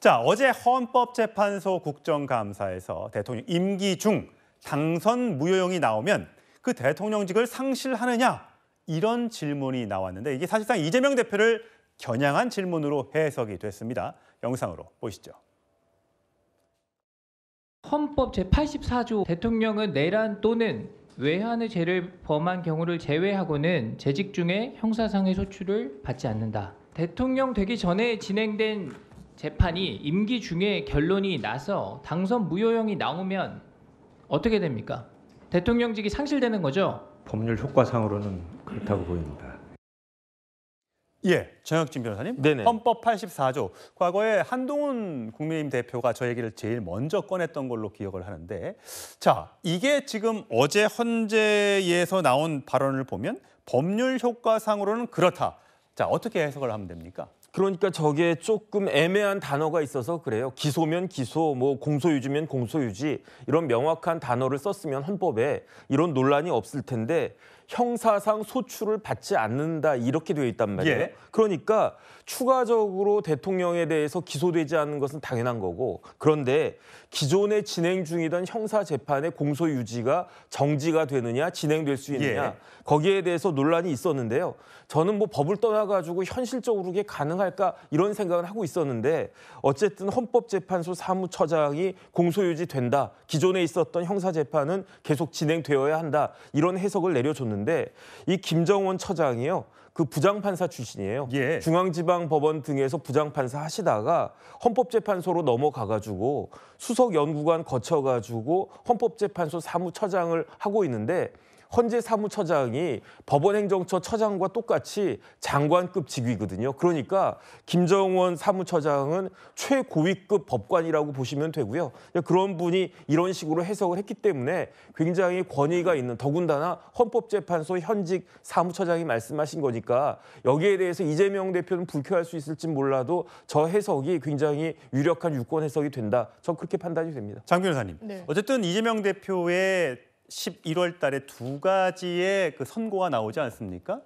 자, 어제 헌법재판소 국정감사에서 대통령 임기 중 당선 무효형이 나오면 그 대통령직을 상실하느냐 이런 질문이 나왔는데 이게 사실상 이재명 대표를 겨냥한 질문으로 해석이 됐습니다. 영상으로 보시죠. 헌법 제84조 대통령은 내란 또는 외환의 죄를 범한 경우를 제외하고는 재직 중에 형사상의 소출을 받지 않는다. 대통령 되기 전에 진행된 재판이 임기 중에 결론이 나서 당선 무효형이 나오면 어떻게 됩니까? 대통령직이 상실되는 거죠? 법률 효과상으로는 그렇다고 보입니다. 예, 정혁진 변호사님. 네네. 헌법 84조. 과거에 한동훈 국민의힘 대표가 저 얘기를 제일 먼저 꺼냈던 걸로 기억을 하는데 자, 이게 지금 어제 헌재에서 나온 발언을 보면 법률 효과상으로는 그렇다. 자, 어떻게 해석을 하면 됩니까? 그러니까 저게 조금 애매한 단어가 있어서 그래요. 기소면 기소, 뭐 공소유지면 공소유지 이런 명확한 단어를 썼으면 헌법에 이런 논란이 없을 텐데 형사상 소출을 받지 않는다 이렇게 되어 있단 말이에요. 예. 그러니까 추가적으로 대통령에 대해서 기소되지 않는 것은 당연한 거고 그런데 기존에 진행 중이던 형사 재판의 공소 유지가 정지가 되느냐 진행될 수 있느냐 예. 거기에 대해서 논란이 있었는데요. 저는 뭐 법을 떠나 가지고 현실적으로 게 가능 가능할까 이런 생각을 하고 있었는데 어쨌든 헌법재판소 사무처장이 공소유지 된다. 기존에 있었던 형사재판은 계속 진행되어야 한다. 이런 해석을 내려줬는데 이 김정원 처장이요. 그 부장판사 출신이에요. 예. 중앙지방법원 등에서 부장판사 하시다가 헌법재판소로 넘어가가지고 수석연구관 거쳐가지고 헌법재판소 사무처장을 하고 있는데 헌재 사무처장이 법원행정처 처장과 똑같이 장관급 직위거든요. 그러니까 김정원 사무처장은 최고위급 법관이라고 보시면 되고요. 그런 분이 이런 식으로 해석을 했기 때문에 굉장히 권위가 있는 더군다나 헌법재판소 현직 사무처장이 말씀하신 거니까 여기에 대해서 이재명 대표는 불쾌할 수 있을지 몰라도 저 해석이 굉장히 유력한 유권 해석이 된다. 저 그렇게 판단이 됩니다. 장 변호사님. 네. 어쨌든 이재명 대표의 11월 달에 두 가지의 그 선고가 나오지 않습니까?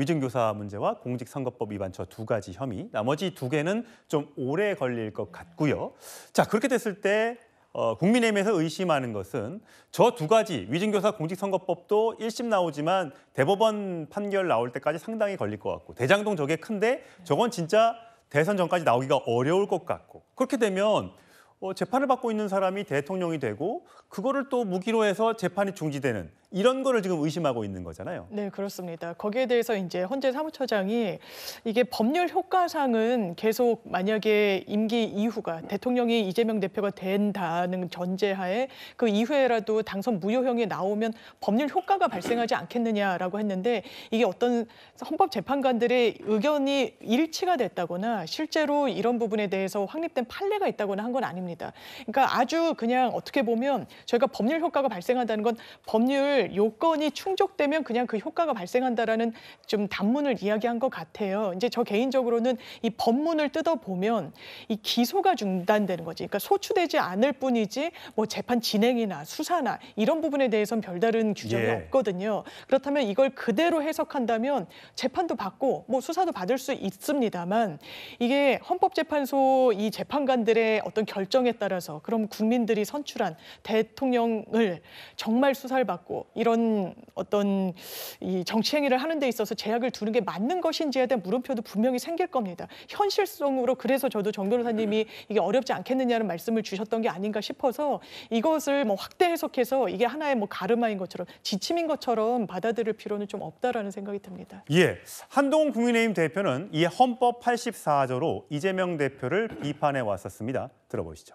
위증교사 문제와 공직선거법 위반 저 두 가지 혐의. 나머지 두 개는 좀 오래 걸릴 것 같고요. 자, 그렇게 됐을 때 어, 국민의힘에서 의심하는 것은 저 두 가지 위증교사 공직선거법도 1심 나오지만 대법원 판결 나올 때까지 상당히 걸릴 것 같고 대장동 저게 큰데 저건 진짜 대선 전까지 나오기가 어려울 것 같고 그렇게 되면 어, 재판을 받고 있는 사람이 대통령이 되고 그거를 또 무기로 해서 재판이 중지되는 이런 거를 지금 의심하고 있는 거잖아요. 네, 그렇습니다. 거기에 대해서 이제 헌재 사무처장이 이게 법률 효과상은 계속 만약에 임기 이후가 대통령이 이재명 대표가 된다는 전제하에 그 이후에라도 당선 무효형이 나오면 법률 효과가 발생하지 않겠느냐라고 했는데 이게 어떤 헌법 재판관들의 의견이 일치가 됐다거나 실제로 이런 부분에 대해서 확립된 판례가 있다거나 한 건 아닙니다. 그러니까 아주 그냥 어떻게 보면 저희가 법률 효과가 발생한다는 건 법률 오늘 요건이 충족되면 그냥 그 효과가 발생한다라는 좀 단문을 이야기한 것 같아요. 이제 저 개인적으로는 이 법문을 뜯어 보면 이 기소가 중단되는 거지. 그러니까 소추되지 않을 뿐이지 뭐 재판 진행이나 수사나 이런 부분에 대해서는 별다른 규정이 예. 없거든요. 그렇다면 이걸 그대로 해석한다면 재판도 받고 뭐 수사도 받을 수 있습니다만 이게 헌법재판소 이 재판관들의 어떤 결정에 따라서 그럼 국민들이 선출한 대통령을 정말 수사를 받고 이런 어떤 이 정치 행위를 하는 데 있어서 제약을 두는 게 맞는 것인지에 대한 물음표도 분명히 생길 겁니다. 현실성으로 그래서 저도 정 변호사님이 이게 어렵지 않겠느냐는 말씀을 주셨던 게 아닌가 싶어서 이것을 뭐 확대 해석해서 이게 하나의 뭐 가르마인 것처럼 지침인 것처럼 받아들일 필요는 좀 없다라는 생각이 듭니다. 예. 한동훈 국민의힘 대표는 이 헌법 84조로 이재명 대표를 비판해 왔었습니다. 들어보시죠.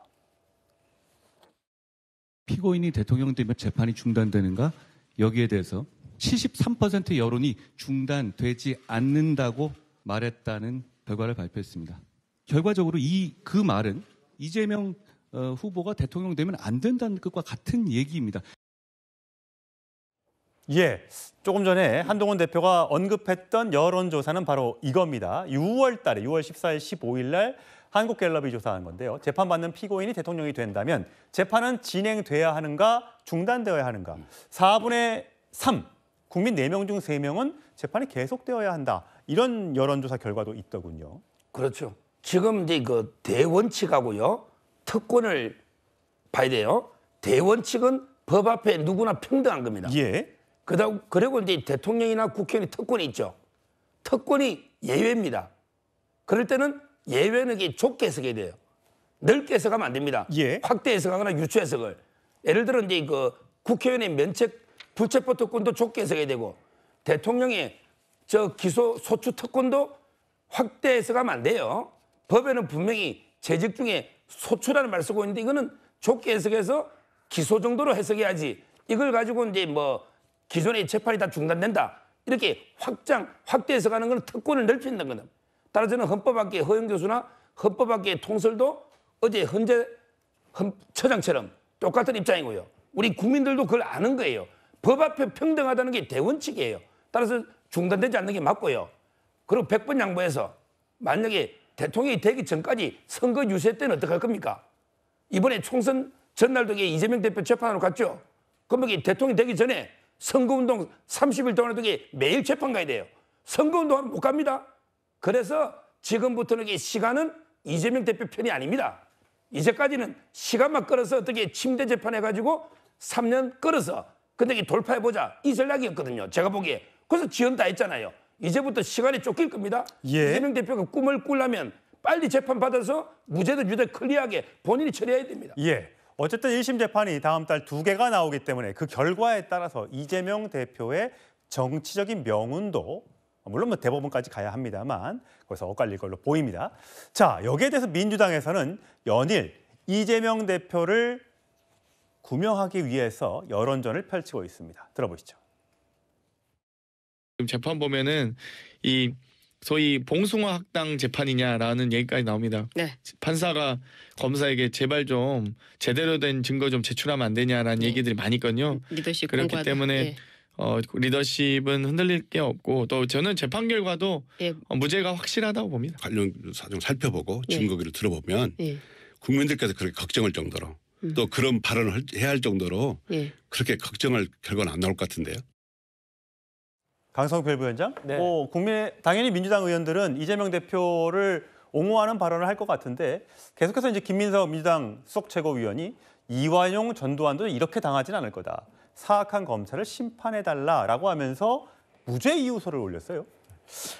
피고인이 대통령 되면 재판이 중단되는가? 여기에 대해서 73% 여론이 중단되지 않는다고 말했다는 결과를 발표했습니다. 결과적으로 이 그 말은 이재명 어, 후보가 대통령 되면 안 된다는 것과 같은 얘기입니다. 예, 조금 전에 한동훈 대표가 언급했던 여론조사는 바로 이겁니다. 6월 달에 6월 14일, 15일 날 한국갤럽이 조사한 건데요. 재판받는 피고인이 대통령이 된다면 재판은 진행돼야 하는가 중단되어야 하는가. 4분의 3, 국민 4명 중 3명은 재판이 계속되어야 한다. 이런 여론조사 결과도 있더군요. 그렇죠. 지금 이제 그 대원칙하고요. 특권을 봐야 돼요. 대원칙은 법 앞에 누구나 평등한 겁니다. 예. 그다음 그리고 이제 대통령이나 국회의원이 특권이 있죠. 특권이 예외입니다. 그럴 때는 예외는 좁게 해석해야 돼요. 넓게 해석하면 안 됩니다. 예. 확대 해석하거나 유추 해석을. 예를 들어 이제 그 국회의원의 면책 불체포 특권도 좁게 해석해야 되고 대통령의 저 기소 소추 특권도 확대 해석하면 안 돼요. 법에는 분명히 재직 중에 소추라는 말을 쓰고 있는데 이거는 좁게 해석해서 기소 정도로 해석해야지 이걸 가지고 이제 뭐 기존의 재판이 다 중단된다 이렇게 확장 확대해서 가는 건 특권을 넓힌다는 겁니 따라서 는 헌법학계 허영 교수나 헌법학계 통설도 어제 현재 처장처럼 똑같은 입장이고요. 우리 국민들도 그걸 아는 거예요. 법 앞에 평등하다는 게 대원칙이에요. 따라서 중단되지 않는 게 맞고요. 그리고 백번 양보해서 만약에 대통령이 되기 전까지 선거 유세 때는 어떡할 겁니까? 이번에 총선 전날도 이재명 대표 재판으로 갔죠. 그러면 대통령이 되기 전에 선거운동 30일 동안 에떻게 매일 재판 가야 돼요. 선거운동하면 못 갑니다. 그래서 지금부터는 이 시간은 이재명 대표 편이 아닙니다. 이제까지는 시간만 끌어서 어떻게 침대 재판해가지고 3년 끌어서 근데 이 돌파해보자 이 전략이었거든요. 제가 보기에. 그래서 지연 다 했잖아요. 이제부터 시간이 쫓길 겁니다. 예. 이재명 대표가 꿈을 꾸려면 빨리 재판받아서 무죄도 유죄 클리어하게 본인이 처리해야 됩니다. 예. 어쨌든 1심 재판이 다음 달 두 개가 나오기 때문에 그 결과에 따라서 이재명 대표의 정치적인 명운도 물론 뭐 대법원까지 가야 합니다만 거기서 엇갈릴 걸로 보입니다. 자, 여기에 대해서 민주당에서는 연일 이재명 대표를 구명하기 위해서 여론전을 펼치고 있습니다. 들어보시죠. 지금 재판 보면은 이 소위 봉숭아 학당 재판이냐라는 얘기까지 나옵니다. 네. 판사가 검사에게 제발 좀 제대로 된 증거 좀 제출하면 안 되냐라는 네. 얘기들이 많이 있거든요. 음, 그렇기 공부하다. 때문에 네. 어, 리더십은 흔들릴 게 없고 또 저는 재판 결과도 예. 어, 무죄가 확실하다고 봅니다. 관련 사정 살펴보고 예. 증거기를 들어보면 예. 국민들께서 그렇게 걱정할 정도로 음. 또 그런 발언을 할- 해야 할 정도로 예. 그렇게 걱정할 결과는 안 나올 것 같은데요. 강성필 부위원장. 네. 뭐 국민 당연히 민주당 의원들은 이재명 대표를 옹호하는 발언을 할 것 같은데 계속해서 이제 김민석 민주당 수석 최고위원이 이완용 전두환도 이렇게 당하진 않을 거다. 사악한 검찰을 심판해달라라고 하면서 무죄 이유서를 올렸어요.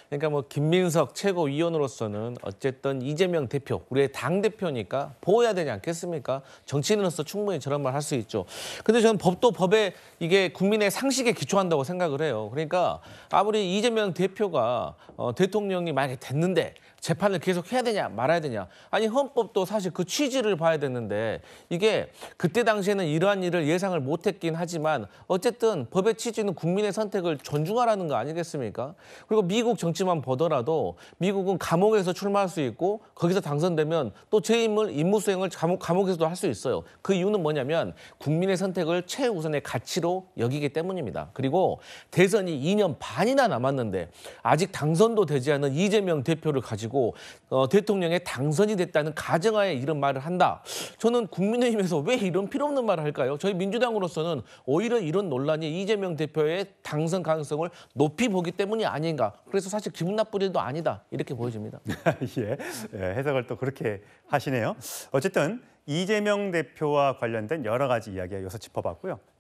그러니까 뭐 김민석 최고위원으로서는 어쨌든 이재명 대표 우리의 당 대표니까 보호해야 되지 않겠습니까? 정치인으로서 충분히 저런 말 할 수 있죠. 근데 저는 법도 법에 이게 국민의 상식에 기초한다고 생각을 해요. 그러니까 아무리 이재명 대표가 어, 대통령이 만약에 됐는데 재판을 계속 해야 되냐 말아야 되냐 아니 헌법도 사실 그 취지를 봐야 되는데 이게 그때 당시에는 이러한 일을 예상을 못했긴 하지만 어쨌든 법의 취지는 국민의 선택을 존중하라는 거 아니겠습니까? 그리고 미국 정치만 보더라도 미국은 감옥에서 출마할 수 있고 거기서 당선되면 또 재임을 임무 수행을 감옥, 감옥에서도 할 수 있어요. 그 이유는 뭐냐면 국민의 선택을 최우선의 가치로 여기기 때문입니다. 그리고 대선이 2년 반이나 남았는데 아직 당선도 되지 않은 이재명 대표를 가지고 가지고 어, 대통령에 당선이 됐다는 가정하에 이런 말을 한다. 저는 국민의힘에서 왜 이런 필요 없는 말을 할까요? 저희 민주당으로서는 오히려 이런 논란이 이재명 대표의 당선 가능성을 높이 보기 때문이 아닌가. 그래서 사실 기분 나쁜 일도 아니다. 이렇게 보여집니다. 예. 예, 해석을 또 그렇게 하시네요. 어쨌든 이재명 대표와 관련된 여러 가지 이야기 여기서 짚어봤고요.